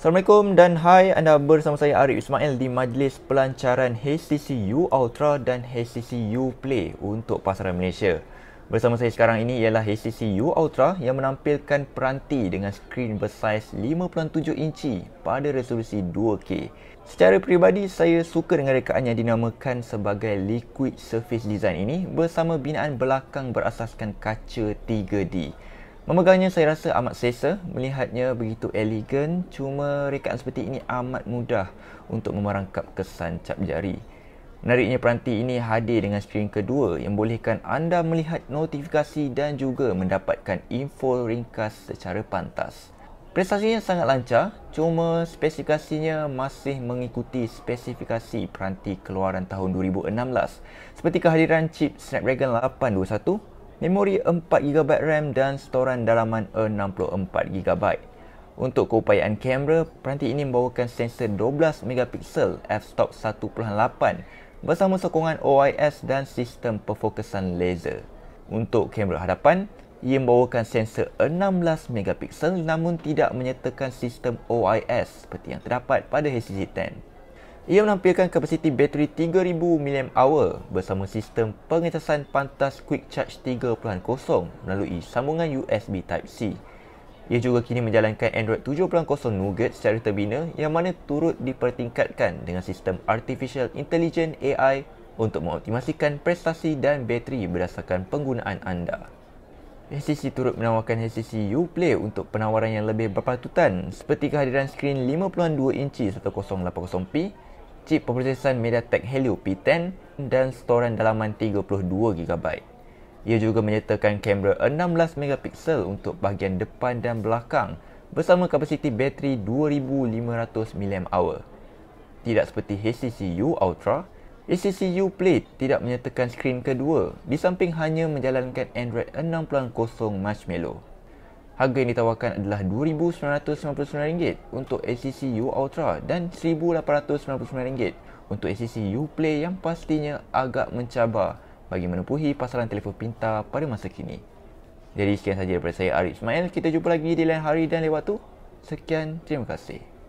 Assalamualaikum dan hai anda bersama saya Arif Ismail di majlis pelancaran HTC U Ultra dan HTC U Play untuk pasaran Malaysia. Bersama saya sekarang ini ialah HTC U Ultra yang menampilkan peranti dengan skrin bersaiz 5.7 inci pada resolusi 2K. Secara peribadi, saya suka dengan rekaan yang dinamakan sebagai Liquid Surface Design ini bersama binaan belakang berasaskan kaca 3D. Memegangnya saya rasa amat selesa, melihatnya begitu elegan, cuma rekaan seperti ini amat mudah untuk memerangkap kesan cap jari. Menariknya peranti ini hadir dengan screen kedua yang bolehkan anda melihat notifikasi dan juga mendapatkan info ringkas secara pantas. Prestasinya sangat lancar, cuma spesifikasinya masih mengikuti spesifikasi peranti keluaran tahun 2016 seperti kehadiran chip Snapdragon 821 memori 4GB RAM dan storan dalaman 64GB. Untuk keupayaan kamera, peranti ini membawakan sensor 12MP f-stop 1.8 bersama sokongan OIS dan sistem perfokusan laser. Untuk kamera hadapan, ia membawakan sensor 16MP namun tidak menyertakan sistem OIS seperti yang terdapat pada HCG 10. Ia menampilkan kapasiti bateri 3000 mAh bersama sistem pengecasan pantas Quick Charge 3.0 melalui sambungan USB Type-C. Ia juga kini menjalankan Android 7.0 Nougat secara terbina yang mana turut dipertingkatkan dengan sistem Artificial Intelligence AI untuk mengoptimasikan prestasi dan bateri berdasarkan penggunaan anda. HTC turut menawarkan HTC Uplay untuk penawaran yang lebih berpatutan seperti kehadiran skrin 5.2 inci 1080p chip pemrosesan MediaTek Helio P10 dan storan dalaman 32GB. Ia juga menyertakan kamera 16MP untuk bahagian depan dan belakang bersama kapasiti bateri 2500mAh. Tidak seperti HTC U Ultra, HTC U Play tidak menyertakan skrin kedua di samping hanya menjalankan Android 6.0 Marshmallow. Harga yang ditawarkan adalah RM2,999 untuk ACC U Ultra dan RM1,899 untuk ACC U Play yang pastinya agak mencabar bagi menepuhi pasaran telefon pintar pada masa kini. Jadi sekian sahaja daripada saya Arif Ismail. Kita jumpa lagi di lain hari dan lewat tu. Sekian, terima kasih.